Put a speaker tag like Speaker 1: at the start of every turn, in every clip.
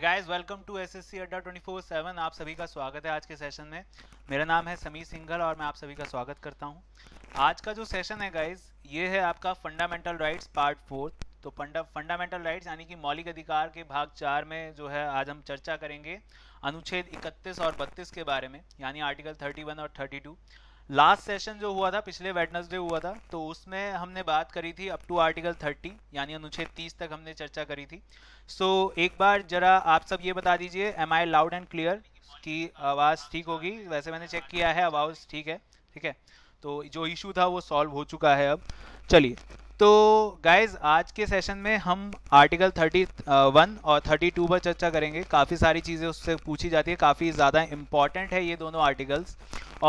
Speaker 1: guys welcome to SSC अड्डा 24/7 आप सभी का स्वागत है आज के सेशन में मेरा नाम है समीर सिंघल और मैं आप सभी का स्वागत करता हूं आज का जो सेशन है गाइस ये है आपका फंडामेंटल राइट्स पार्ट फोर्थ तो फंडामेंटल राइट्स यानी कि मौलिक अधिकार के भाग चार में जो है आज हम चर्चा करेंगे अनुच्छेद इकतीस और बत्तीस के बारे में यानी आर्टिकल थर्टी और थर्टी लास्ट सेशन जो हुआ था पिछले वेटनसडे हुआ था तो उसमें हमने बात करी थी अप टू आर्टिकल 30 यानी अनुच्छेद 30 तक हमने चर्चा करी थी सो so, एक बार जरा आप सब ये बता दीजिए am I loud and clear की आवाज़ ठीक होगी वैसे मैंने चेक किया है आवाज़ ठीक है ठीक है तो जो इशू था वो सॉल्व हो चुका है अब चलिए तो गाइज आज के सेशन में हम आर्टिकल 31 और 32 पर चर्चा करेंगे काफ़ी सारी चीज़ें उससे पूछी जाती है काफ़ी ज़्यादा इम्पॉर्टेंट है ये दोनों आर्टिकल्स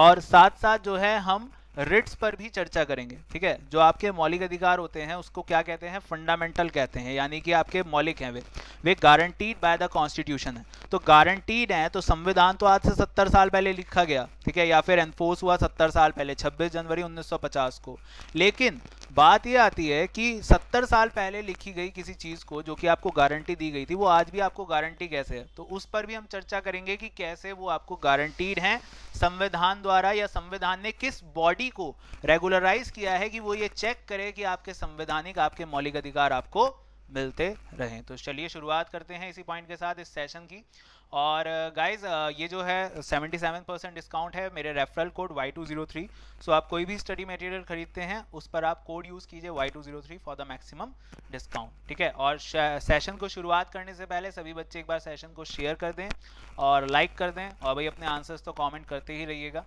Speaker 1: और साथ साथ जो है हम रिट्स पर भी चर्चा करेंगे ठीक है जो आपके मौलिक अधिकार होते हैं उसको क्या कहते हैं फंडामेंटल कहते हैं यानी कि आपके मौलिक हैं वे वे गारंटीड बाय द कॉन्स्टिट्यूशन है तो गारंटीड हैं तो संविधान तो आज से सत्तर साल पहले लिखा गया ठीक है या फिर एनफोर्स हुआ सत्तर साल पहले छब्बीस जनवरी 1950 को लेकिन बात यह आती है कि सत्तर साल पहले लिखी गई किसी चीज़ को जो कि आपको गारंटी दी गई थी वो आज भी आपको गारंटी कैसे है तो उस पर भी हम चर्चा करेंगे कि कैसे वो आपको गारंटीड हैं संविधान द्वारा या संविधान ने किस बॉडी को रेगुलराइज किया है कि वो ये चेक करे कि आपके संवैधानिक आपके मौलिक अधिकार आपको मिलते रहें तो चलिए शुरुआत करते हैं इसी पॉइंट के साथ इस सेशन की और गाइज ये जो है 77 परसेंट डिस्काउंट है मेरे referral code Y two zero three so आप कोई भी स्टडी मटेरियल खरीदते हैं उस पर आप कोड यूज़ कीजिए Y two zero three for the maximum discount ठीक है और सेशन को शुरुआत करने से पहले सभी बच्चे एक बार सेशन को शेयर कर दें और लाइक कर दें और भाई अपने आंसर्स तो कॉमेंट करते ही रहिएगा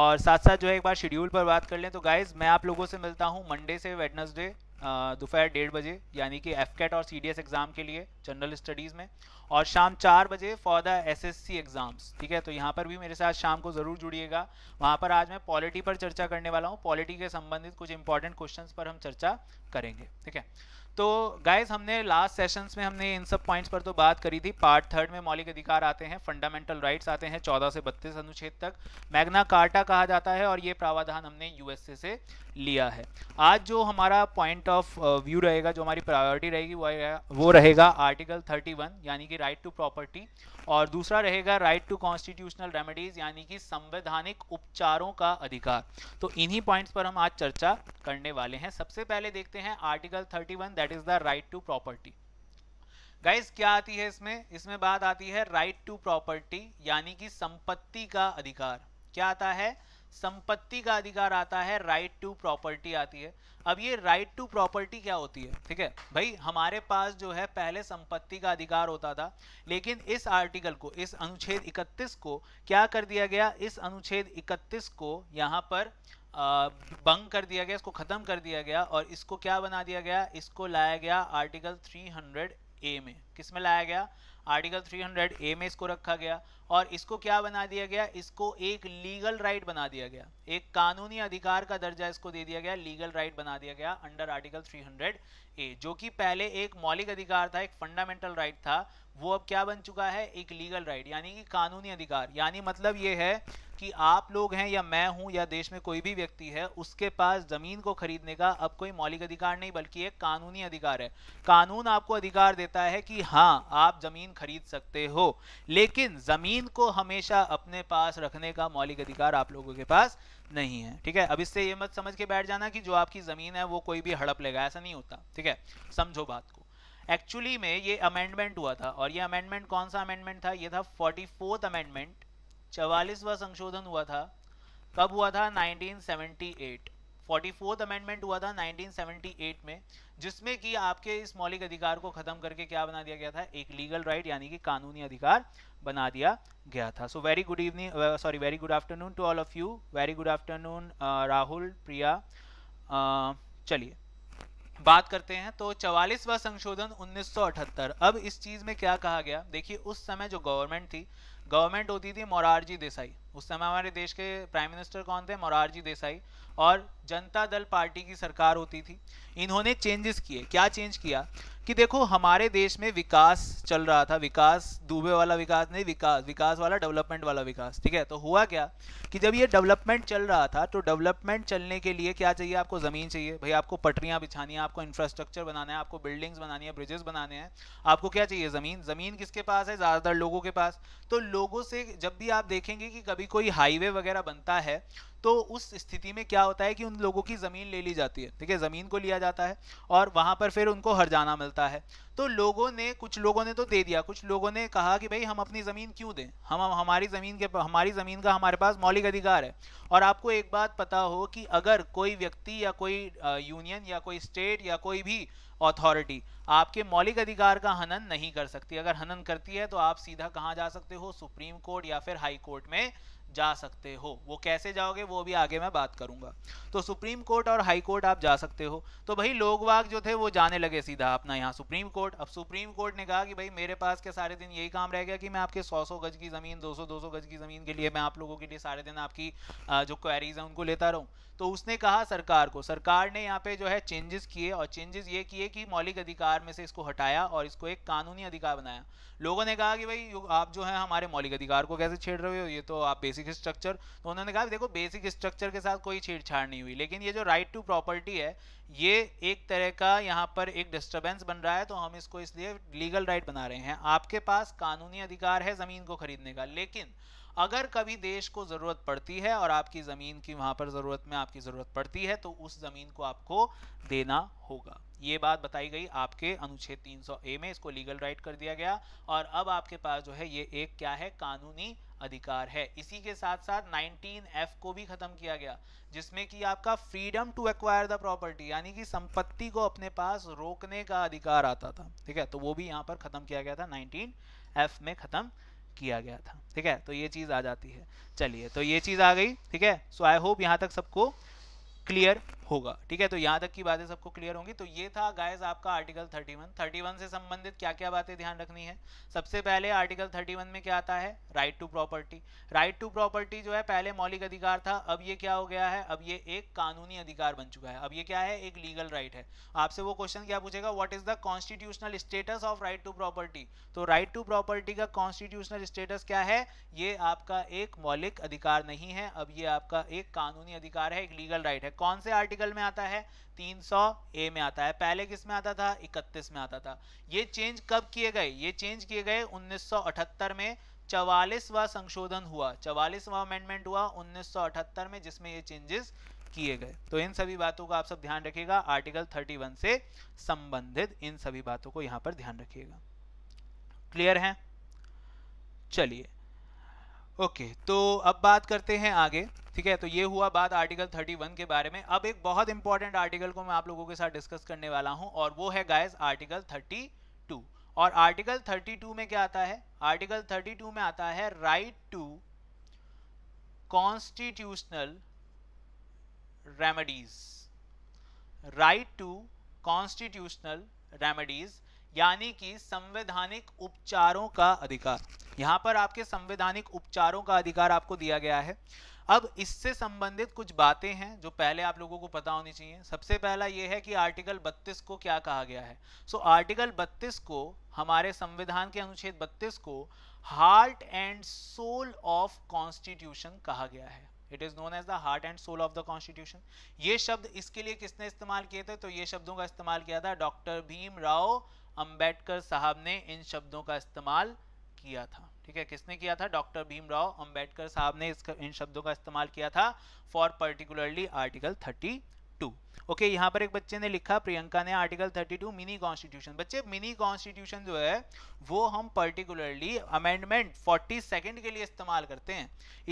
Speaker 1: और साथ साथ जो है एक बार शेड्यूल पर बात कर लें तो गाइज़ मैं आप लोगों से मिलता हूँ मंडे से वेडनसडे दोपहर डेढ़ बजे यानी कि एफ कैट और सी एग्ज़ाम के लिए जनरल स्टडीज़ में और शाम चार बजे फॉर द एसएससी एग्ज़ाम्स ठीक है तो यहाँ पर भी मेरे साथ शाम को ज़रूर जुड़िएगा वहाँ पर आज मैं पॉलिटी पर चर्चा करने वाला हूँ पॉलिटी के संबंधित कुछ इंपॉर्टेंट क्वेश्चन पर हम चर्चा करेंगे ठीक है तो गाइज हमने लास्ट सेशंस में हमने इन सब पॉइंट्स पर तो बात करी थी पार्ट थर्ड में मौलिक अधिकार आते हैं फंडामेंटल राइट्स आते हैं 14 से 32 अनुच्छेद तक मैग्ना कार्टा कहा जाता है और ये प्रावधान हमने यूएसए से लिया है आज जो हमारा पॉइंट ऑफ व्यू रहेगा जो हमारी प्रायोरिटी रहेगी वो रहेगा आर्टिकल थर्टी यानी कि राइट टू प्रॉपर्टी और दूसरा रहेगा राइट टू कॉन्स्टिट्यूशनल रेमेडीज यानी कि संवैधानिक उपचारों का अधिकार तो इन्हीं पॉइंट्स पर हम आज चर्चा करने वाले हैं सबसे पहले देखते हैं article 31 that is the right to property guys क्या आती है इसमें इसमें बात आती है राइट टू प्रॉपर्टी यानी कि संपत्ति का अधिकार क्या आता है संपत्ति का अधिकार आता है राइट टू प्रॉपर्टी आती है अब ये राइट टू प्रॉपर्टी क्या होती है ठीक है भाई हमारे पास जो है पहले संपत्ति का अधिकार होता था लेकिन इस आर्टिकल को इस अनुच्छेद 31 को क्या कर दिया गया इस अनुच्छेद 31 को यहाँ पर बंग कर दिया गया इसको ख़त्म कर दिया गया और इसको क्या बना दिया गया इसको लाया गया आर्टिकल थ्री ए में किस में लाया गया आर्टिकल 300 ए में इसको रखा गया और इसको क्या बना दिया गया इसको एक लीगल राइट बना दिया गया एक कानूनी अधिकार का दर्जा इसको दे दिया गया लीगल राइट बना दिया गया अंडर आर्टिकल 300 ए जो कि पहले एक मौलिक अधिकार था एक फंडामेंटल राइट था वो अब क्या बन चुका है एक लीगल राइट यानी कि कानूनी अधिकार यानी मतलब ये है कि आप लोग हैं या मैं हूं या देश में कोई भी व्यक्ति है उसके पास ज़मीन को खरीदने का अब कोई मौलिक अधिकार नहीं बल्कि एक कानूनी अधिकार है कानून आपको अधिकार देता है कि हाँ आप ज़मीन खरीद सकते हो लेकिन ज़मीन को हमेशा अपने पास रखने का मौलिक अधिकार आप लोगों के पास नहीं है ठीक है अब इससे ये मत समझ के बैठ जाना कि जो आपकी ज़मीन है वो कोई भी हड़प लेगा ऐसा नहीं होता ठीक है समझो बात को एक्चुअली में ये अमेंडमेंट हुआ था और ये अमेंडमेंट कौन सा अमेंडमेंट था ये था फोर्टी फोर्थ अमेंडमेंट चवालीसवा संशोधन हुआ था कब हुआ था 1978 फोर्टी फोर्थ अमेंडमेंट हुआ था 1978 में जिसमें कि आपके इस मौलिक अधिकार को खत्म करके क्या बना दिया गया था एक लीगल राइट यानी कि कानूनी अधिकार बना दिया गया था so very good evening sorry very good afternoon to all of you very good afternoon Rahul Priya uh, चलिए बात करते हैं तो चवालीसवा संशोधन 1978 अब इस चीज में क्या कहा गया देखिए उस समय जो गवर्नमेंट थी गवर्नमेंट होती थी मोरारजी देसाई उस समय हमारे देश के प्राइम मिनिस्टर कौन थे मोरारजी देसाई और जनता दल पार्टी की सरकार होती थी इन्होंने चेंजेस किए क्या चेंज किया कि देखो हमारे देश में विकास चल रहा था विकास दूबे वाला विकास नहीं विकास विकास वाला डेवलपमेंट वाला विकास ठीक है तो हुआ क्या कि जब ये डेवलपमेंट चल रहा था तो डेवलपमेंट चलने के लिए क्या चाहिए आपको ज़मीन चाहिए भाई आपको पटरियाँ बिछानी है आपको इंफ्रास्ट्रक्चर बनाना है आपको बिल्डिंग्स बनानी है ब्रिजेस बनाने हैं आपको क्या चाहिए ज़मीन ज़मीन किसके पास है ज़्यादातर लोगों के पास तो लोगों से जब भी आप देखेंगे कि कभी भी कोई हाईवे वगैरह बनता है तो उस स्थिति में क्या होता है कि उन लोगों की ज़मीन ले ली जाती है ठीक है ज़मीन को लिया जाता है और वहाँ पर फिर उनको हरजाना मिलता है तो लोगों ने कुछ लोगों ने तो दे दिया कुछ लोगों ने कहा कि भाई हम अपनी ज़मीन क्यों दें हम हमारी ज़मीन के हमारी ज़मीन का हमारे पास मौलिक अधिकार है और आपको एक बात पता हो कि अगर कोई व्यक्ति या कोई यूनियन या कोई स्टेट या कोई भी अथॉरिटी आपके मौलिक अधिकार का हनन नहीं कर सकती अगर हनन करती है तो आप सीधा कहाँ जा सकते हो सुप्रीम कोर्ट या फिर हाई कोर्ट में जा सकते हो वो कैसे जाओगे वो भी आगे मैं बात करूंगा तो सुप्रीम कोर्ट और हाई कोर्ट आप जा सकते हो तो भाई लोग वाग जो थे वो जाने लगे सीधा अपना यहाँ सुप्रीम कोर्ट अब सुप्रीम कोर्ट ने कहा कि भाई मेरे पास के सारे दिन यही काम रह गया कि मैं आपके सौ सौ गज की ज़मीन दो सौ गज की ज़मीन के लिए मैं आप लोगों के लिए सारे दिन आपकी जो क्वेरीज है उनको लेता रहूँ तो उसने कहा सरकार को सरकार ने यहाँ पे जो है चेंजेस किए और चेंजेस ये किए कि मौलिक अधिकार में से इसको हटाया और इसको एक कानूनी अधिकार बनाया लोगों ने कहा कि भाई आप जो है हमारे मौलिक अधिकार को कैसे छेड़ रहे हो ये तो आप बेसिक स्ट्रक्चर तो उन्होंने कहा देखो बेसिक स्ट्रक्चर के साथ कोई छेड़छाड़ नहीं हुई लेकिन ये जो राइट टू प्रॉपर्टी है ये एक तरह का यहाँ पर एक डिस्टर्बेंस बन रहा है तो हम इसको इसलिए लीगल राइट बना रहे हैं आपके पास कानूनी अधिकार है ज़मीन को खरीदने का लेकिन अगर कभी देश को ज़रूरत पड़ती है और आपकी ज़मीन की वहाँ पर ज़रूरत में आपकी ज़रूरत पड़ती है तो उस ज़मीन को आपको देना होगा ये बात बताई गई आपके अनुच्छेद 300 ए में इसको लीगल राइट कर दिया गया और अब आपके पास जो है ये एक क्या है कानूनी अधिकार है इसी के साथ साथ 19 एफ को भी खत्म किया गया जिसमें कि आपका freedom to acquire the property यानी कि संपत्ति को अपने पास रोकने का अधिकार आता था ठीक है तो वो भी यहाँ पर खत्म किया गया था नाइनटीन एफ में खत्म किया गया था ठीक है तो ये चीज़ आ जाती है चलिए तो ये चीज़ आ गई ठीक है सो आई होप यहाँ तक सबको क्लियर होगा ठीक है तो यहाँ तक की बातें सबको क्लियर होंगी तो ये था गाइस आपका आर्टिकल 31 31 से संबंधित क्या क्या बातें ध्यान रखनी है सबसे पहले आर्टिकल 31 में क्या आता है right to property right to property जो है पहले मौलिक अधिकार था अब ये क्या हो गया है अब ये एक कानूनी अधिकार बन चुका है अब ये क्या है एक लीगल राइट right है आपसे वो क्वेश्चन क्या पूछेगा what is the constitutional status of right to property तो राइट टू प्रॉपर्टी का कॉन्स्टिट्यूशनल स्टेटस क्या है ये आपका एक मौलिक अधिकार नहीं है अब ये आपका एक कानूनी अधिकार है एक लीगल राइट right है कौन से आर्टिकल आर्टिकल में आता है 300 ए में आता है पहले किस में आता था 31 में आता था ये चेंज कब किए गए ये चेंज किए गए 1978 में चवालीसवा संशोधन हुआ चवालीसवा अमेंडमेंट हुआ 1978 में जिसमें ये चेंजेस किए गए तो इन सभी बातों का आप सब ध्यान रखिएगा आर्टिकल 31 से संबंधित इन सभी बातों को यहाँ पर ध्यान रखिएगा क्लियर है चलिए ओके तो अब बात करते हैं आगे ठीक है तो ये हुआ बात आर्टिकल 31 के बारे में अब एक बहुत इंपॉर्टेंट आर्टिकल को मैं आप लोगों के साथ डिस्कस करने वाला हूं और वो है गाइस आर्टिकल 32 और आर्टिकल 32 में क्या आता है आर्टिकल 32 में आता है right to constitutional remedies right to constitutional remedies यानी कि संवैधानिक उपचारों का अधिकार यहाँ पर आपके संवैधानिक उपचारों का अधिकार आपको दिया गया है अब इससे संबंधित कुछ बातें हैं जो पहले आप लोगों को पता होनी चाहिए सबसे पहला ये है कि आर्टिकल 32 को क्या कहा गया है सो so, आर्टिकल 32 को हमारे संविधान के अनुच्छेद 32 को heart and soul of constitution कहा गया है it is known as the heart and soul of the constitution ये शब्द इसके लिए किसने इस्तेमाल किए थे तो ये शब्दों का इस्तेमाल किया था डॉक्टर भीम राव अम्बेडकर साहब ने इन शब्दों का इस्तेमाल किया था ठीक है किसने किया था डॉक्टर भीमराव अंबेडकर साहब ने इन शब्दों का इस्तेमाल किया था for particularly article thirty two okay यहाँ पर एक बच्चे ने लिखा प्रियंका ने आर्टिकल 32 मिनी कॉन्स्टिट्यूशन बच्चे मिनी कॉन्स्टिट्यूशन जो है वो हम पर्टिकुलरली अमेंडमेंट 40 सेकंड के लिए इस्तेमाल करते हैं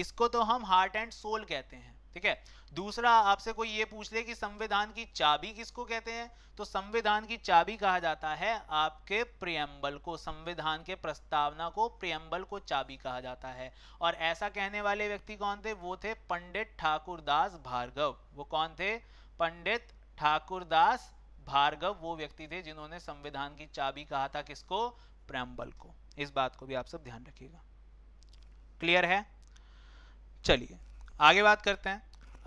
Speaker 1: इसको तो हम हार्ट एंड सोल कहते हैं ठीक है दूसरा आपसे कोई ये पूछ ले कि संविधान की चाबी किसको कहते हैं तो संविधान की चाबी कहा जाता है आपके प्रियम्बल को संविधान के प्रस्तावना को प्रियम्बल को चाबी कहा जाता है और ऐसा कहने वाले व्यक्ति कौन थे वो थे पंडित ठाकुरदास भार्गव वो कौन थे पंडित ठाकुरदास भार्गव वो व्यक्ति थे जिन्होंने संविधान की चाबी कहा था किसको प्रियम्बल को इस बात को भी आप सब ध्यान रखिएगा क्लियर है चलिए आगे बात करते हैं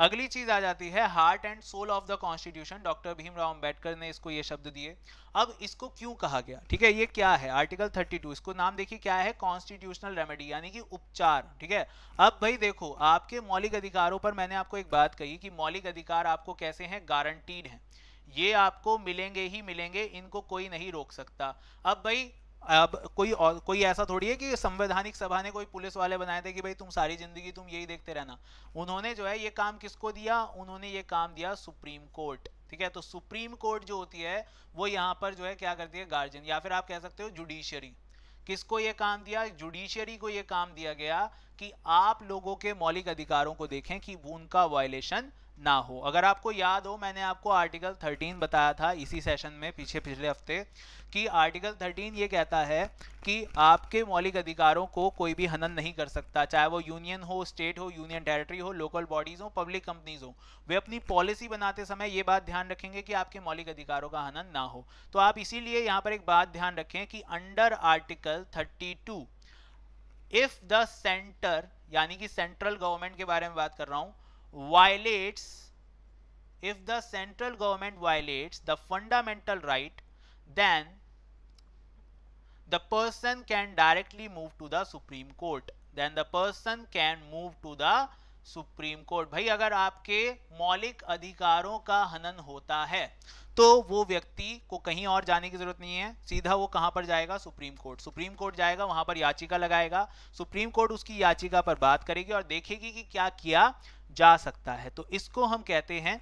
Speaker 1: अगली चीज आ जाती है heart and soul of the constitution doctor Bhimrao Ambedkar ने इसको ये शब्द दिए अब इसको क्यों कहा गया ठीक है ये क्या है आर्टिकल 32 इसको नाम देखिए क्या है कॉन्स्टिट्यूशनल रेमेडी यानी कि उपचार ठीक है अब भाई देखो आपके मौलिक अधिकारों पर मैंने आपको एक बात कही कि मौलिक अधिकार आपको कैसे हैं गारंटीड है ये आपको मिलेंगे ही मिलेंगे इनको कोई नहीं रोक सकता अब भाई अब कोई और कोई ऐसा थोड़ी है कि संवैधानिक सभा ने कोई पुलिस वाले बनाए थे कि भाई तुम सारी जिंदगी तुम यही देखते रहना उन्होंने जो है ये काम किसको दिया उन्होंने ये काम दिया सुप्रीम कोर्ट ठीक है तो सुप्रीम कोर्ट जो होती है वो यहाँ पर जो है क्या करती है गार्जियन या फिर आप कह सकते हो जुडिशियरी किसको ये काम दिया जुडिशियरी को ये काम दिया गया कि आप लोगों के मौलिक अधिकारों को देखें कि उनका वायलेशन ना हो अगर आपको याद हो मैंने आपको आर्टिकल 13 बताया था इसी सेशन में पीछे पिछले हफ्ते कि आर्टिकल 13 ये कहता है कि आपके मौलिक अधिकारों को कोई भी हनन नहीं कर सकता चाहे वो यूनियन हो स्टेट हो यूनियन टेरिटरी हो लोकल बॉडीज़ हो पब्लिक कंपनीज हो वे अपनी पॉलिसी बनाते समय ये बात ध्यान रखेंगे कि आपके मौलिक अधिकारों का हनन ना हो तो आप इसीलिए यहाँ पर एक बात ध्यान रखें कि under article thirty if the centre यानी कि सेंट्रल गवर्नमेंट के बारे में बात कर रहा हूँ violates if the central government violates the fundamental right then the person can directly move to the supreme court then the person can move to the supreme court भाई अगर आपके मौलिक अधिकारों का हनन होता है तो वो व्यक्ति को कहीं और जाने की जरूरत नहीं है सीधा वो कहां पर जाएगा सुप्रीम कोर्ट सुप्रीम कोर्ट जाएगा वहां पर याचिका लगाएगा सुप्रीम कोर्ट उसकी याचिका पर बात करेगी और देखेगी कि क्या किया जा सकता है तो इसको हम कहते हैं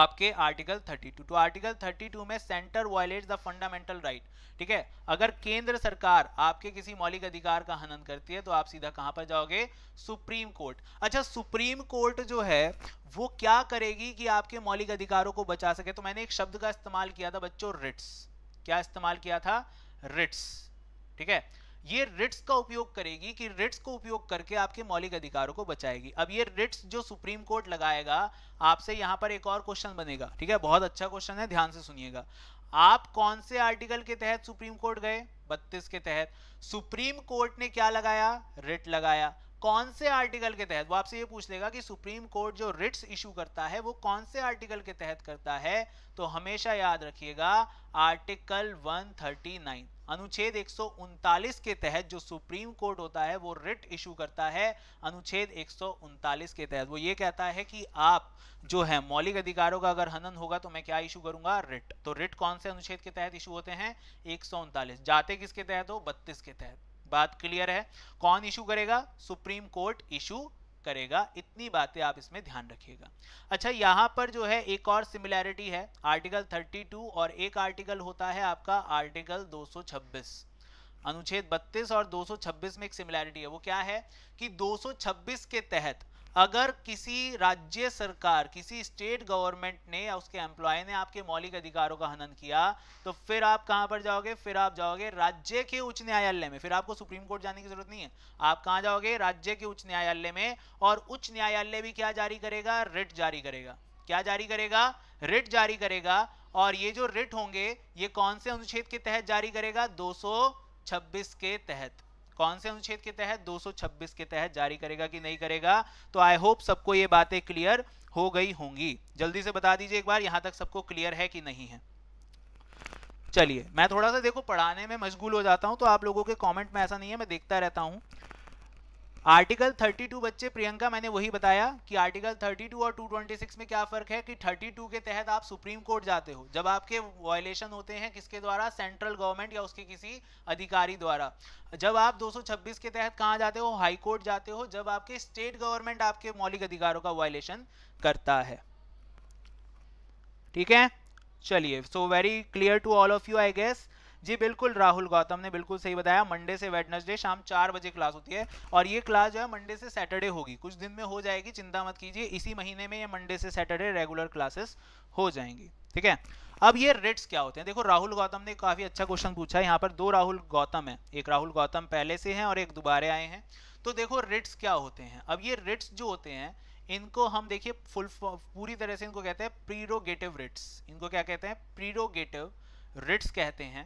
Speaker 1: आपके आर्टिकल 32 तो आर्टिकल 32 में centre violate the fundamental right ठीक है अगर केंद्र सरकार आपके किसी मौलिक अधिकार का हनन करती है तो आप सीधा कहां पर जाओगे सुप्रीम कोर्ट अच्छा सुप्रीम कोर्ट जो है वो क्या करेगी कि आपके मौलिक अधिकारों को बचा सके तो मैंने एक शब्द का इस्तेमाल किया था बच्चों रिट्स क्या इस्तेमाल किया था रिट्स ठीक है ये रिट्स का उपयोग करेगी कि रिट्स को उपयोग करके आपके मौलिक अधिकारों को बचाएगी अब ये रिट्स जो सुप्रीम कोर्ट लगाएगा आपसे यहाँ पर एक और क्वेश्चन बनेगा ठीक है बहुत अच्छा क्वेश्चन है ध्यान से सुनिएगा आप कौन से आर्टिकल के तहत सुप्रीम कोर्ट गए बत्तीस के तहत सुप्रीम कोर्ट ने क्या लगाया रिट लगाया कौन से आर्टिकल के तहत वो आपसे ये पूछ लेगा कि सुप्रीम कोर्ट जो रिट्स इशू करता है वो कौन से आर्टिकल के तहत करता है तो हमेशा याद रखिएगा आर्टिकल 139 अनुच्छेद एक के तहत जो सुप्रीम कोर्ट होता है वो रिट इशू करता है अनुच्छेद एक के तहत वो ये कहता है कि आप जो है मौलिक अधिकारों का अगर हनन होगा तो मैं क्या इशू करूंगा रिट तो रिट कौन से अनुच्छेद के तहत इशू होते हैं एक जाते किसके तहत हो बत्तीस के तहत बात क्लियर है कौन इशू करेगा सुप्रीम कोर्ट इशू करेगा इतनी बातें आप इसमें ध्यान रखिएगा अच्छा यहाँ पर जो है एक और सिमिलैरिटी है आर्टिकल 32 और एक आर्टिकल होता है आपका आर्टिकल 226 अनुच्छेद 32 और 226 में एक सिमिलैरिटी है वो क्या है कि 226 के तहत अगर किसी राज्य सरकार किसी स्टेट गवर्नमेंट ने या उसके एम्प्लॉय ने आपके मौलिक अधिकारों का हनन किया तो फिर आप कहां पर जाओगे फिर आप जाओगे राज्य के उच्च न्यायालय में फिर आपको सुप्रीम कोर्ट जाने की जरूरत नहीं है आप कहां जाओगे राज्य के उच्च न्यायालय में और उच्च न्यायालय भी क्या जारी करेगा रिट जारी करेगा क्या जारी करेगा रिट जारी करेगा और ये जो रिट होंगे ये कौन से अनुच्छेद के तहत जारी करेगा दो के तहत कौन से अनुच्छेद के तहत 226 के तहत जारी करेगा कि नहीं करेगा तो आई होप सबको ये बातें क्लियर हो गई होंगी जल्दी से बता दीजिए एक बार यहां तक सबको क्लियर है कि नहीं है चलिए मैं थोड़ा सा देखो पढ़ाने में मशगूल हो जाता हूं तो आप लोगों के कमेंट में ऐसा नहीं है मैं देखता रहता हूं आर्टिकल 32 बच्चे प्रियंका मैंने वही बताया कि आर्टिकल 32 और 226 में क्या फर्क है कि 32 के तहत आप सुप्रीम कोर्ट जाते हो जब आपके वायलेशन होते हैं किसके द्वारा सेंट्रल गवर्नमेंट या उसके किसी अधिकारी द्वारा जब आप 226 के तहत कहाँ जाते हो हाई कोर्ट जाते हो जब आपके स्टेट गवर्नमेंट आपके मौलिक अधिकारों का वायलेशन करता है ठीक है चलिए so very clear to all of you I guess जी बिल्कुल राहुल गौतम ने बिल्कुल सही बताया मंडे से वेडनसडे शाम चार बजे क्लास होती है और ये क्लास जो है मंडे से सैटरडे होगी कुछ दिन में हो जाएगी चिंता मत कीजिए इसी महीने में ये मंडे से सैटरडे रेगुलर क्लासेस हो जाएंगी ठीक है अब ये रेट्स क्या होते हैं देखो राहुल गौतम ने काफ़ी अच्छा क्वेश्चन पूछा है यहाँ पर दो राहुल गौतम है एक राहुल गौतम पहले से है और एक दोबारे आए हैं तो देखो रेट्स क्या होते हैं अब ये रेट्स जो होते हैं इनको हम देखिए फुल पूरी तरह से इनको कहते हैं प्रीरोगेटिव रेट्स इनको क्या कहते हैं प्रीरोगेटिव रिट्स कहते हैं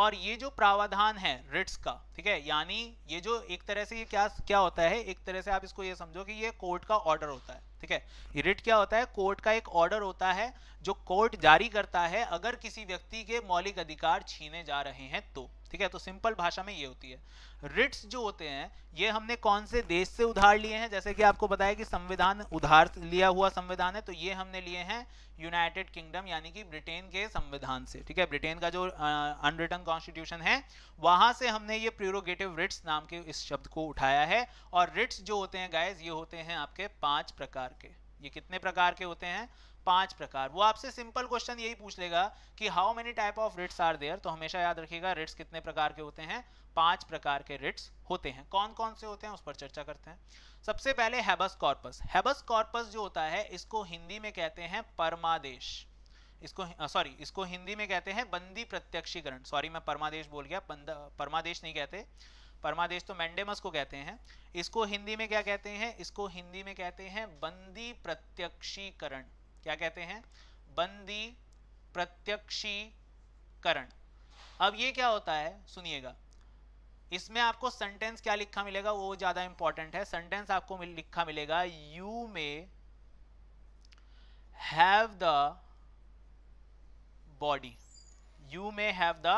Speaker 1: और ये जो प्रावधान है रिट्स का ठीक है यानी ये जो एक तरह से ये क्या क्या होता है एक तरह से आप इसको ये समझो कि ये कोर्ट का ऑर्डर होता है ठीक है रिट क्या होता है कोर्ट का एक ऑर्डर होता है जो कोर्ट जारी करता है अगर किसी व्यक्ति के मौलिक अधिकार छीने जा रहे हैं तो ठीक है तो सिंपल भाषा में ये होती है रिट्स जो होते हैं ये हमने कौन से देश से उधार लिए हैं जैसे कि आपको बताया कि संविधान उधार लिया हुआ संविधान है तो ये हमने लिए हैं यूनाइटेड किंगडम यानी कि ब्रिटेन के संविधान से ठीक है ब्रिटेन का जो अनरिटर्न कॉन्स्टिट्यूशन है वहां से हमने ये प्रोरोगेटिव रिट्स नाम के इस शब्द को उठाया है और रिट्स जो होते हैं गायज ये होते हैं आपके पांच प्रकार के ये कितने प्रकार के होते हैं पांच प्रकार वो आपसे सिंपल क्वेश्चन यही पूछ लेगा कि how many type of writs are there तो हमेशा याद रखिएगा रिट्स कितने प्रकार के होते हैं पांच प्रकार के रिट्स होते हैं कौन कौन से होते हैं उस पर चर्चा करते हैं सबसे पहले हैबस कॉर्पस हैबस कॉर्पस जो होता है इसको हिंदी में कहते हैं परमादेश इसको सॉरी इसको हिंदी में कहते हैं बंदी प्रत्यक्षीकरण सॉरी मैं परमादेश बोल गया परमादेश नहीं कहते परमादेश तो मैंडेमस को कहते हैं इसको हिंदी में क्या कहते हैं इसको हिंदी में कहते हैं बंदी प्रत्यक्षीकरण क्या कहते हैं बंदी प्रत्यक्षीकरण अब ये क्या होता है सुनिएगा इसमें आपको सेंटेंस क्या लिखा मिलेगा वो ज्यादा इंपॉर्टेंट है सेंटेंस आपको मिल, लिखा मिलेगा you may have the body you may have the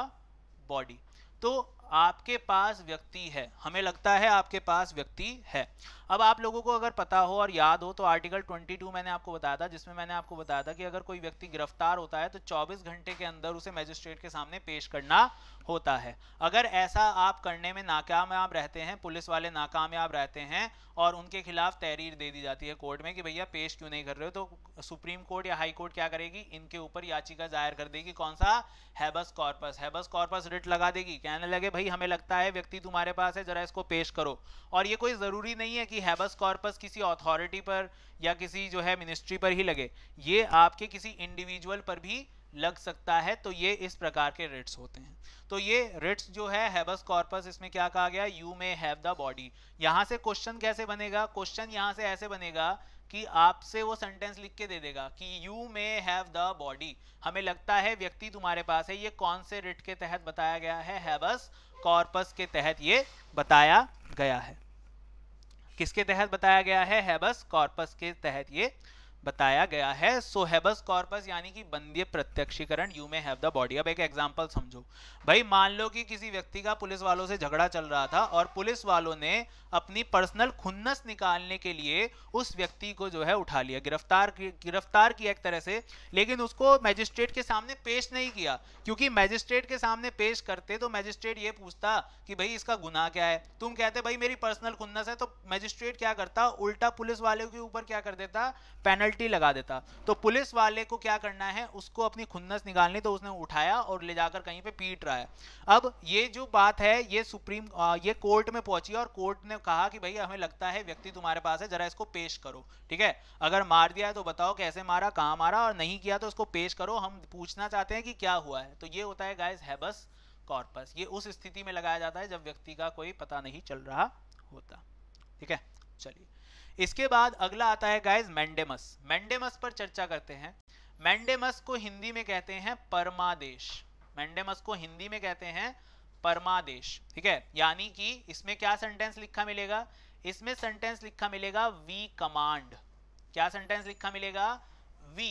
Speaker 1: body तो आपके पास व्यक्ति है हमें लगता है आपके पास व्यक्ति है अब आप लोगों को अगर पता हो और याद हो तो आर्टिकल 22 मैंने आपको बताया था जिसमें मैंने आपको बताया था कि अगर कोई व्यक्ति गिरफ्तार होता है तो 24 घंटे के अंदर उसे मजिस्ट्रेट के सामने पेश करना होता है अगर ऐसा आप करने में नाकामयाब रहते हैं पुलिस वाले नाकामयाब रहते हैं और उनके खिलाफ तहरीर दे दी जाती है कोर्ट में कि भैया पेश क्यों नहीं कर रहे हो तो सुप्रीम कोर्ट या हाई कोर्ट क्या करेगी इनके ऊपर याचिका दायर कर देगी कौन सा habeas corpus habeas corpus writ लगा देगी कहने लगे भाई हमें लगता है व्यक्ति तुम्हारे पास है जरा इसको पेश करो और ये कोई ज़रूरी नहीं है कि हैबस कॉर्पस किसी अथॉरिटी पर या किसी जो है मिनिस्ट्री पर ही लगे ये आपके किसी इंडिविजुअल पर भी लग सकता है तो ये इस प्रकार के रिट्स होते हैं तो ये रिट्स जो है हैबस कॉर्पस इसमें क्या कहा गया you may have the body यहाँ से क्वेश्चन कैसे बनेगा क्वेश्चन यहाँ से ऐसे बनेगा कि आपसे वो सेंटेंस लिख के दे देगा कि you may have the body हमें लगता है व्यक्ति तुम्हारे पास है ये कौन से रिट के तहत बताया गया है हैबस कॉर्पस के तहत ये बताया गया है किसके तहत बताया गया है हैबस कॉर्पस के तहत ये बताया गया है सो हैबस कॉर्पस यानी कि बंदीय प्रत्यक्षीकरण you may have the body अब एक एग्जांपल समझो भाई मान लो कि किसी व्यक्ति का पुलिस वालों से झगड़ा चल रहा था और पुलिस वालों ने अपनी पर्सनल खुन्नस निकालने के लिए उस व्यक्ति को जो है उठा लिया गिरफ्तार गिरफ्तार किया एक तरह से लेकिन उसको मैजिस्ट्रेट के सामने पेश नहीं किया क्योंकि मैजिस्ट्रेट के सामने पेश करते तो मैजिस्ट्रेट ये पूछता कि भाई इसका गुनाह क्या है तुम कहते भाई मेरी पर्सनल खुन्नस है तो मैजिस्ट्रेट क्या करता उल्टा पुलिस वाले के ऊपर क्या कर देता पेनल्टी लगा देता तो पुलिस वाले को क्या करना है उसको अपनी खुन्नस निकालनी तो उसने उठाया और ले जाकर कहीं पर पीट रहा है अब ये जो बात है ये सुप्रीम ये कोर्ट में पहुंची और कोर्ट ने कहा कि भाई हमें लगता है व्यक्ति तुम्हारे पास है जरा इसको पेश करो ठीक है अगर मार दिया है तो बताओ कैसे मारा कहाँ मारा और नहीं किया तो उसको पेश करो हम पूछना चाहते हैं कि क्या हुआ है तो ये होता है गाइज हैबस कॉर्पस ये उस स्थिति में लगाया जाता है जब व्यक्ति का कोई पता नहीं चल रहा होता ठीक है चलिए इसके बाद अगला आता है गाइज मैंडेमस मैंडेमस पर चर्चा करते हैं मैंडेमस को हिंदी में कहते हैं परमादेश मैंडेमस को हिंदी में कहते हैं परमादेश ठीक है यानी कि इसमें क्या सेंटेंस लिखा मिलेगा इसमें सेंटेंस लिखा मिलेगा वी कमांड क्या सेंटेंस लिखा मिलेगा वी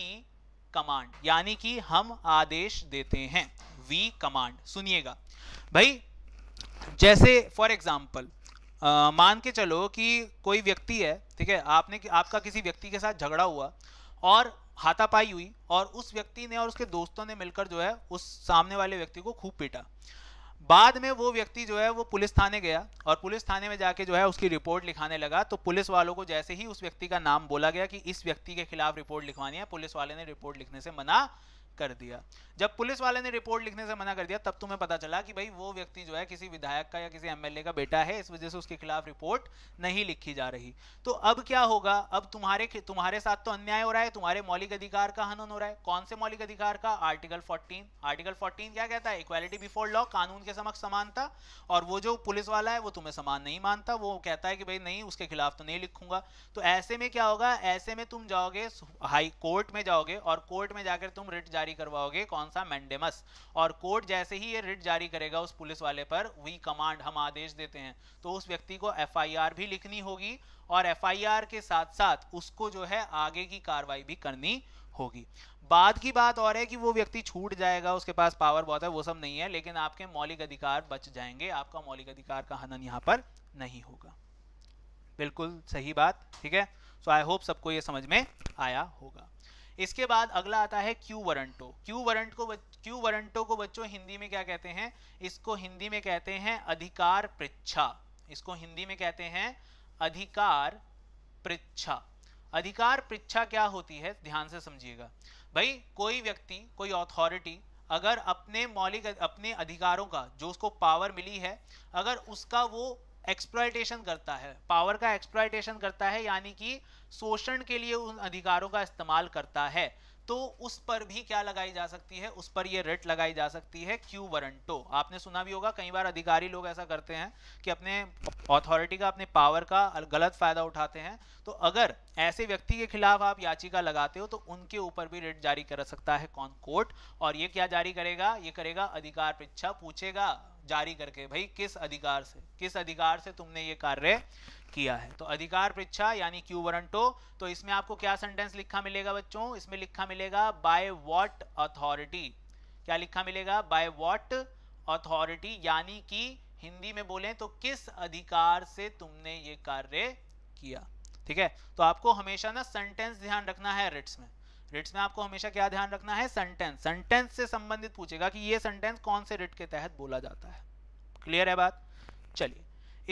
Speaker 1: कमांड यानी कि हम आदेश देते हैं वी कमांड सुनिएगा भाई जैसे फॉर एग्जाम्पल मान के चलो कि कोई व्यक्ति है ठीक है आपने आपका किसी व्यक्ति के साथ झगड़ा हुआ और हाथापाई हुई और उस व्यक्ति ने और उसके दोस्तों ने मिलकर जो है उस सामने वाले व्यक्ति को खूब पीटा बाद में वो व्यक्ति जो है वो पुलिस थाने गया और पुलिस थाने में जाके जो है उसकी रिपोर्ट लिखाने लगा तो पुलिस वालों को जैसे ही उस व्यक्ति का नाम बोला गया कि इस व्यक्ति के खिलाफ रिपोर्ट लिखवानी है पुलिस वाले ने रिपोर्ट लिखने से मना कर दिया जब पुलिस वाले ने रिपोर्ट लिखने से मना कर दिया तब तुम्हें पता चला कि भाई वो व्यक्ति जो है किसी विधायक का या किसी एमएलए का बेटा है इस वजह से उसके खिलाफ रिपोर्ट नहीं लिखी जा रही तो अब क्या होगा अब तुम्हारे तुम्हारे साथ तो अन्याय हो रहा है तुम्हारे मौलिक अधिकार का हनन हो रहा है कौन से मौलिक अधिकार का आर्टिकल फोर्टीन आर्टिकल फोर्टीन क्या कहता है इक्वालिटी बिफोर लॉ कानून के समक्ष समानता और वो जो पुलिस वाला है वो तुम्हें समान नहीं मानता वो कहता है कि भाई नहीं उसके खिलाफ तो नहीं लिखूंगा तो ऐसे में क्या होगा ऐसे में तुम जाओगे हाई कोर्ट में जाओगे और कोर्ट में जाकर तुम रिट जारी जारी करवाओगे कौन सा मैंडेमस और कोर्ट जैसे ही ये रिट जारी करेगा उस पुलिस वाले पर वी कमांड हम आदेश देते हैं तो उस व्यक्ति को एफआईआर भी लिखनी होगी और एफआईआर के साथ साथ उसको जो है आगे की कार्रवाई भी करनी होगी बाद की बात और है कि वो व्यक्ति छूट जाएगा उसके पास पावर बहुत है वो सब नहीं है लेकिन आपके मौलिक अधिकार बच जाएंगे आपका मौलिक अधिकार का हनन यहाँ पर नहीं होगा बिल्कुल सही बात ठीक है सो आई होप सबको ये समझ में आया होगा इसके बाद अगला आता है क्यू वरंटो क्यू वरंटो को क्यू वरंटो को बच्चों हिंदी में क्या कहते हैं इसको हिंदी में कहते हैं अधिकार पृच्छा इसको हिंदी में कहते हैं अधिकार पृच्छा अधिकार पृच्छा क्या होती है ध्यान से समझिएगा भाई कोई व्यक्ति कोई अथॉरिटी अगर अपने मौलिक अपने अधिकारों का जो उसको पावर मिली है अगर उसका वो एक्सप्लाइटेशन करता है पावर का एक्सप्लाइटेशन करता है यानी कि शोषण के लिए उन अधिकारों का इस्तेमाल करता है तो उस पर भी क्या लगाई जा सकती है उस पर ये रेट लगाई जा सकती है क्यू वरंटो आपने सुना भी होगा कई बार अधिकारी लोग ऐसा करते हैं कि अपने अथॉरिटी का अपने पावर का गलत फायदा उठाते हैं तो अगर ऐसे व्यक्ति के खिलाफ आप याचिका लगाते हो तो उनके ऊपर भी रेट जारी कर सकता है कौन कोर्ट और ये क्या जारी करेगा ये करेगा अधिकार परीक्षा पूछेगा जारी करके भाई किस अधिकार से किस अधिकार से तुमने ये कार्य किया है तो अधिकार परीक्षा यानी क्यू वरंटो तो इसमें आपको क्या सेंटेंस लिखा मिलेगा बच्चों इसमें लिखा मिलेगा बाय वॉट अथॉरिटी क्या लिखा मिलेगा बाय वॉट अथॉरिटी यानी कि हिंदी में बोलें तो किस अधिकार से तुमने ये कार्य किया ठीक है तो आपको हमेशा ना सेंटेंस ध्यान रखना है रिट्स में रिट्स में आपको हमेशा क्या ध्यान रखना है सेंटेंस सेंटेंस से संबंधित पूछेगा कि ये सेंटेंस कौन से रिट के तहत बोला जाता है क्लियर है बात चलिए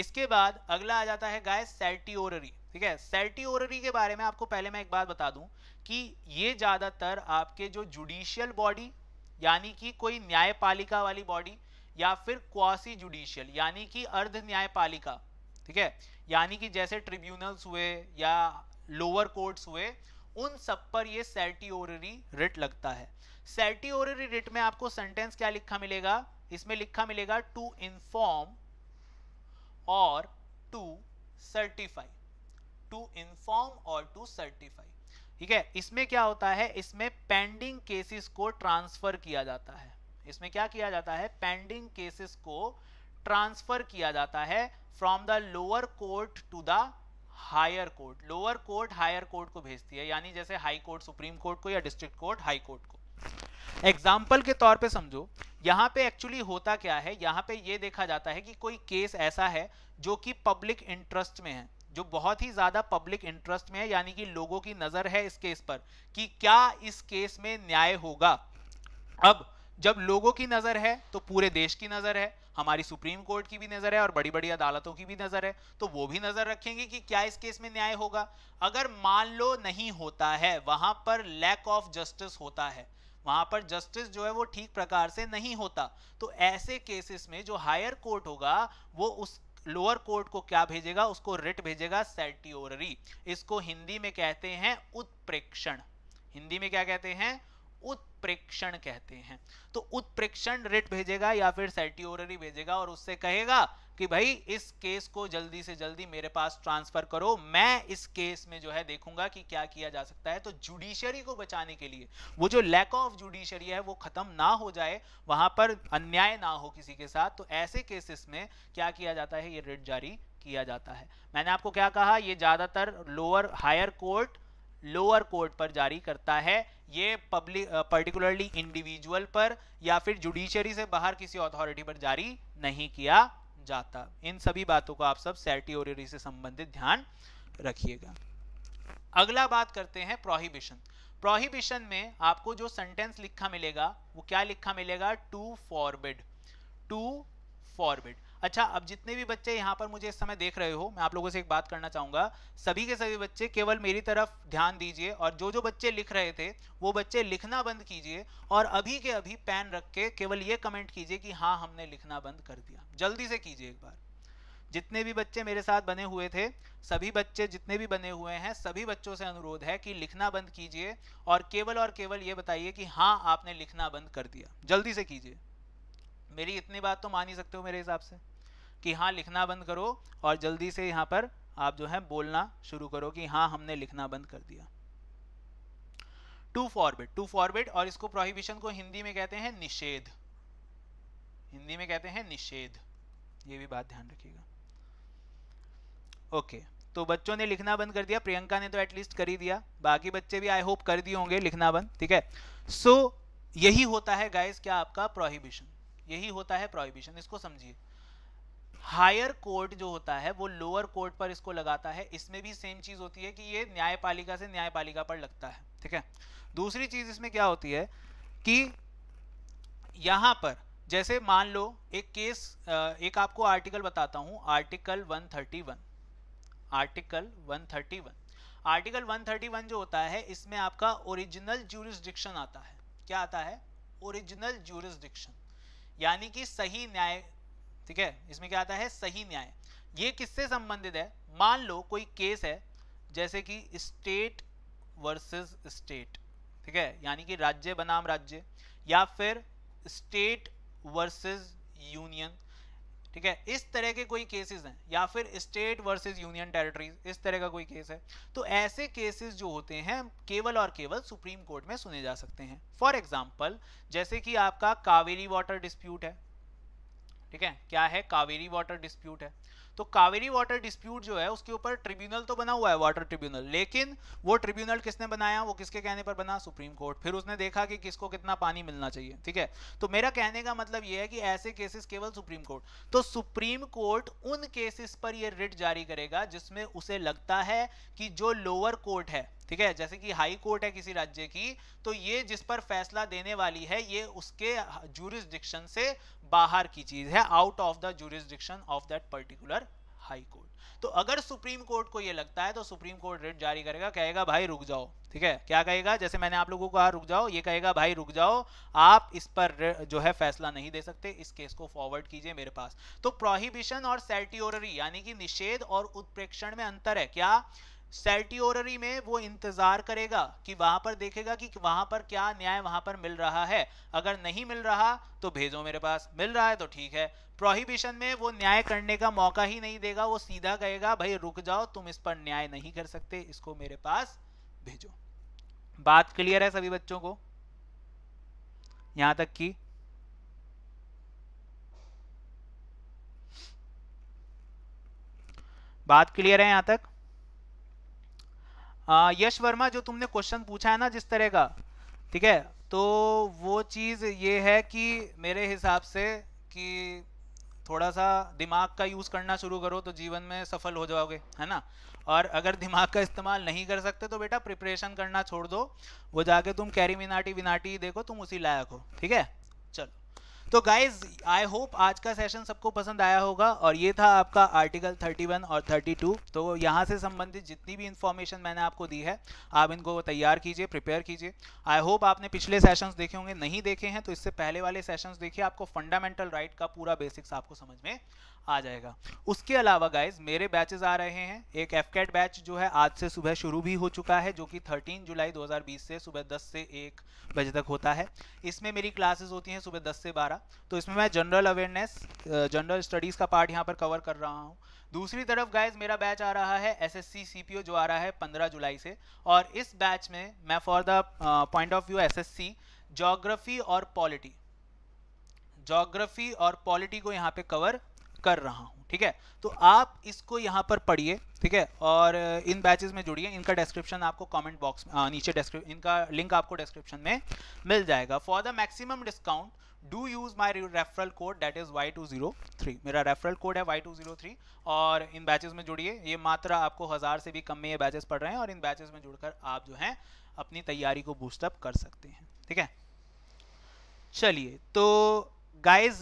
Speaker 1: इसके बाद अगला आ जाता है गाय सेल्टिओररी ठीक है सेल्टिओररी के बारे में आपको पहले मैं एक बात बता दूं कि ये ज़्यादातर आपके जो जुडिशियल बॉडी यानी कि कोई न्यायपालिका वाली बॉडी या फिर क्वासी जुडिशियल यानी कि अर्ध न्यायपालिका ठीक है यानी कि जैसे ट्रिब्यूनल्स हुए या लोअर कोर्ट्स हुए उन सब पर ये सेटिओररी रिट लगता है सेटिओररी रिट में आपको सेंटेंस क्या लिखा मिलेगा इसमें लिखा मिलेगा टू इन्फॉर्म और टू सर्टिफाई टू इन्फॉर्म और टू सर्टिफाई ठीक है इसमें क्या होता है इसमें पेंडिंग केसेस को ट्रांसफर किया जाता है इसमें क्या किया जाता है पेंडिंग केसेस को ट्रांसफर किया जाता है from the lower court to the higher court lower court higher court को भेजती है यानी जैसे हाई कोर्ट सुप्रीम कोर्ट को या डिस्ट्रिक्ट कोर्ट हाई कोर्ट को एग्जाम्पल के तौर पे समझो यहाँ पे एक्चुअली होता क्या है यहाँ पे ये देखा जाता है कि कोई केस ऐसा है जो कि पब्लिक इंटरेस्ट में है जो बहुत ही ज़्यादा पब्लिक इंटरेस्ट में है यानी कि लोगों की नज़र है इस केस पर कि क्या इस केस में न्याय होगा अब जब लोगों की नज़र है तो पूरे देश की नज़र है हमारी सुप्रीम कोर्ट की भी नज़र है और बड़ी बड़ी अदालतों की भी नज़र है तो वो भी नज़र रखेंगे कि क्या इस केस में न्याय होगा अगर मान लो नहीं होता है वहाँ पर लैक ऑफ जस्टिस होता है वहाँ पर जस्टिस जो है वो ठीक प्रकार से नहीं होता तो ऐसे केसेस में जो हायर कोर्ट होगा वो उस लोअर कोर्ट को क्या भेजेगा उसको रिट भेजेगा सेटियोररी इसको हिंदी में कहते हैं उत्प्रेक्षण हिंदी में क्या कहते हैं उत्प्रेक्षण कहते हैं तो उत्प्रेक्षण रिट भेजेगा या फिर सर्टिओररी भेजेगा और उससे कहेगा कि भाई इस केस को जल्दी से जल्दी मेरे पास ट्रांसफर करो मैं इस केस में जो है देखूंगा कि क्या किया जा सकता है तो जुडिशरी को बचाने के लिए वो जो लैक ऑफ जुडिशरी है वो खत्म ना हो जाए वहां पर अन्याय ना हो किसी के साथ तो ऐसे केसेस में क्या किया जाता है ये रिट जारी किया जाता है मैंने आपको क्या कहा ये ज्यादातर lower higher court lower court पर जारी करता है ये पब्लिक पर्टिकुलरली इंडिविजुअल पर या फिर जुडिशरी से बाहर किसी अथॉरिटी पर जारी नहीं किया जाता इन सभी बातों को आप सब सर्टिओरी से संबंधित ध्यान रखिएगा अगला बात करते हैं प्रोहिबिशन प्रोहिबिशन में आपको जो सेंटेंस लिखा मिलेगा वो क्या लिखा मिलेगा टू फॉरबिड टू फॉरबिड अच्छा अब जितने भी बच्चे यहाँ पर मुझे इस समय देख रहे हो मैं आप लोगों से एक बात करना चाहूँगा सभी के सभी बच्चे केवल मेरी तरफ ध्यान दीजिए और जो जो बच्चे लिख रहे थे वो बच्चे लिखना बंद कीजिए और अभी के अभी पेन रख के केवल ये कमेंट कीजिए कि हाँ हमने लिखना बंद कर दिया जल्दी से कीजिए एक बार जितने भी बच्चे मेरे साथ बने हुए थे सभी बच्चे जितने भी बने हुए हैं सभी बच्चों से अनुरोध है कि लिखना बंद कीजिए और केवल और केवल ये बताइए कि हाँ आपने लिखना बंद कर दिया जल्दी से कीजिए मेरी इतनी बात तो मान ही सकते हो मेरे हिसाब से कि हाँ लिखना बंद करो और जल्दी से यहाँ पर आप जो है बोलना शुरू करो कि हाँ हमने लिखना बंद कर दिया टू फॉरबिड टू फॉरबिड और इसको प्रोहिबिशन को हिंदी में कहते हैं निषेध हिंदी में कहते हैं निषेध ये भी बात ध्यान रखिएगा ओके तो बच्चों ने लिखना बंद कर दिया प्रियंका ने तो एटलीस्ट कर ही दिया बाकी बच्चे भी आई होप कर दिए होंगे लिखना बंद ठीक है सो so, यही होता है गाइस क्या आपका प्रोहिबिशन यही होता है प्रोहिबिशन इसको समझिए हायर कोर्ट जो होता है वो लोअर कोर्ट पर इसको लगाता है इसमें भी सेम चीज़ होती है कि ये न्यायपालिका से न्यायपालिका पर लगता है ठीक है दूसरी चीज़ इसमें क्या होती है कि यहां पर जैसे मान लो एक केस एक आपको आर्टिकल बताता हूं आर्टिकल 131 आर्टिकल 131 आर्टिकल 131 जो होता है इसमें आपका ओरिजिनल ज्यूरिस्डिक्शन आता है क्या आता है ओरिजिनल ज्यूरिस्डिक्शन यानी कि सही न्याय ठीक है इसमें क्या आता है सही न्याय ये किससे संबंधित है मान लो कोई केस है जैसे कि स्टेट वर्सेस स्टेट ठीक है यानी कि राज्य बनाम राज्य या फिर स्टेट वर्सेस यूनियन ठीक है इस तरह के कोई केसेस हैं या फिर स्टेट वर्सेस यूनियन टेरिटरीज इस तरह का कोई केस है तो ऐसे केसेस जो होते हैं केवल और केवल सुप्रीम कोर्ट में सुने जा सकते हैं फॉर एग्जाम्पल जैसे कि आपका कावेरी वाटर डिस्प्यूट है ठीक है क्या है कावेरी वाटर डिस्प्यूट है तो कावेरी वाटर डिस्प्यूट जो है उसके ऊपर ट्रिब्यूनल तो बना हुआ है वाटर ट्रिब्यूनल लेकिन वो ट्रिब्यूनल किसने बनाया वो किसके कहने पर बना सुप्रीम कोर्ट फिर उसने देखा कि किसको कितना पानी मिलना चाहिए ठीक है तो मेरा कहने का मतलब ये है कि ऐसे केसेस केवल सुप्रीम कोर्ट तो सुप्रीम कोर्ट उन केसेस पर यह रिट जारी करेगा जिसमें उसे लगता है कि जो लोअर कोर्ट है ठीक है जैसे कि हाई कोर्ट है किसी राज्य की तो ये जिस पर फैसला देने वाली है ये उसके जूरिस्डिक्शन से बाहर की चीज है out of the jurisdiction of that particular high court तो अगर सुप्रीम कोर्ट को ये लगता है तो सुप्रीम कोर्ट रिट जारी करेगा कहेगा भाई रुक जाओ ठीक है क्या कहेगा जैसे मैंने आप लोगों को कहा रुक जाओ ये कहेगा भाई रुक जाओ आप इस पर जो है फैसला नहीं दे सकते इस केस को फॉरवर्ड कीजिए मेरे पास तो प्रोहिबिशन और सेल्टियोररी यानी कि निषेध और उत्प्रेक्षण में अंतर है क्या सेल्टियोररी में वो इंतजार करेगा कि वहां पर देखेगा कि वहां पर क्या न्याय वहां पर मिल रहा है अगर नहीं मिल रहा तो भेजो मेरे पास मिल रहा है तो ठीक है प्रोहिबिशन में वो न्याय करने का मौका ही नहीं देगा वो सीधा कहेगा भाई रुक जाओ तुम इस पर न्याय नहीं कर सकते इसको मेरे पास भेजो बात क्लियर है सभी बच्चों को यहां तक की बात क्लियर है यहां तक यश वर्मा जो तुमने क्वेश्चन पूछा है ना जिस तरह का ठीक है तो वो चीज़ ये है कि मेरे हिसाब से कि थोड़ा सा दिमाग का यूज़ करना शुरू करो तो जीवन में सफल हो जाओगे है ना और अगर दिमाग का इस्तेमाल नहीं कर सकते तो बेटा प्रिपरेशन करना छोड़ दो वो जाके तुम कैरी मिनाटी विनाटी देखो तुम उसी लायक हो ठीक है चलो तो गाइज आई होप आज का सेशन सबको पसंद आया होगा और ये था आपका आर्टिकल 31 और 32 तो यहाँ से संबंधित जितनी भी इन्फॉर्मेशन मैंने आपको दी है आप इनको तैयार कीजिए प्रिपेयर कीजिए आई होप आपने पिछले सेशंस देखे होंगे नहीं देखे हैं तो इससे पहले वाले सेशंस देखिए आपको फंडामेंटल राइट right का पूरा बेसिक्स आपको समझ में आ जाएगा उसके अलावा गाइज मेरे बैचेज आ रहे हैं एक एफ बैच जो है आज से सुबह शुरू भी हो चुका है जो कि थर्टीन जुलाई दो से सुबह दस से एक बजे तक होता है इसमें मेरी क्लासेज होती हैं सुबह दस से बारह तो इसमें मैं जनरल अवेयरनेस जनरल स्टडीज़ का पार्ट यहाँ पर कवर कर रहा हूँ दूसरी तरफ गाइज मेरा बैच आ रहा है एस एस सी जो आ रहा है पंद्रह जुलाई से और इस बैच में मैं for the point of view S S geography और पॉलिटी जोग्राफी और पॉलिटी को यहाँ पे कवर कर रहा हूँ ठीक है तो आप इसको यहाँ पर पढ़िए ठीक है और इन बैचेस में जुड़िए इनका डिस्क्रिप्शन आपको कमेंट बॉक्स में नीचे इनका लिंक आपको डिस्क्रिप्शन में मिल जाएगा for the maximum discount do use my referral code that is Y two zero three मेरा रेफरल कोड है वाई टू जीरो थ्री और इन बैचेज़ में जुड़िए ये मात्रा आपको हज़ार से भी कम में ये बैचेज़ पढ़ रहे हैं और इन बैचेज़ में जुड़कर आप जो हैं अपनी तैयारी को बूस्टअप कर सकते हैं ठीक है चलिए तो गाइज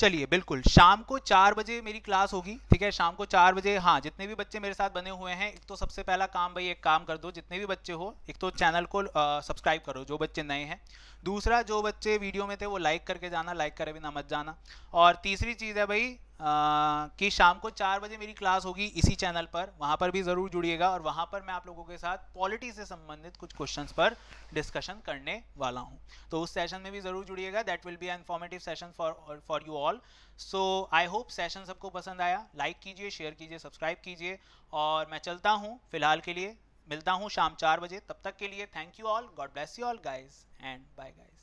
Speaker 1: चलिए बिल्कुल शाम को चार बजे मेरी क्लास होगी ठीक है शाम को चार बजे हाँ जितने भी बच्चे मेरे साथ बने हुए हैं एक तो सबसे पहला काम भाई एक काम कर दो जितने भी बच्चे हो एक तो चैनल को सब्सक्राइब करो जो बच्चे नए हैं दूसरा जो बच्चे वीडियो में थे वो लाइक करके जाना लाइक करे भी ना मत जाना और तीसरी चीज़ है भाई आ, कि शाम को चार बजे मेरी क्लास होगी इसी चैनल पर वहाँ पर भी ज़रूर जुड़िएगा और वहाँ पर मैं आप लोगों के साथ पॉलिटी से संबंधित कुछ क्वेश्चंस पर डिस्कशन करने वाला हूँ तो उस सेशन में भी ज़रूर जुड़िएगा that will be an informative session for for you all so I hope session सबको पसंद आया लाइक कीजिए शेयर कीजिए सब्सक्राइब कीजिए और मैं चलता हूँ फिलहाल के लिए मिलता हूँ शाम चार बजे तब तक के लिए thank you all God bless you all guys and bye guys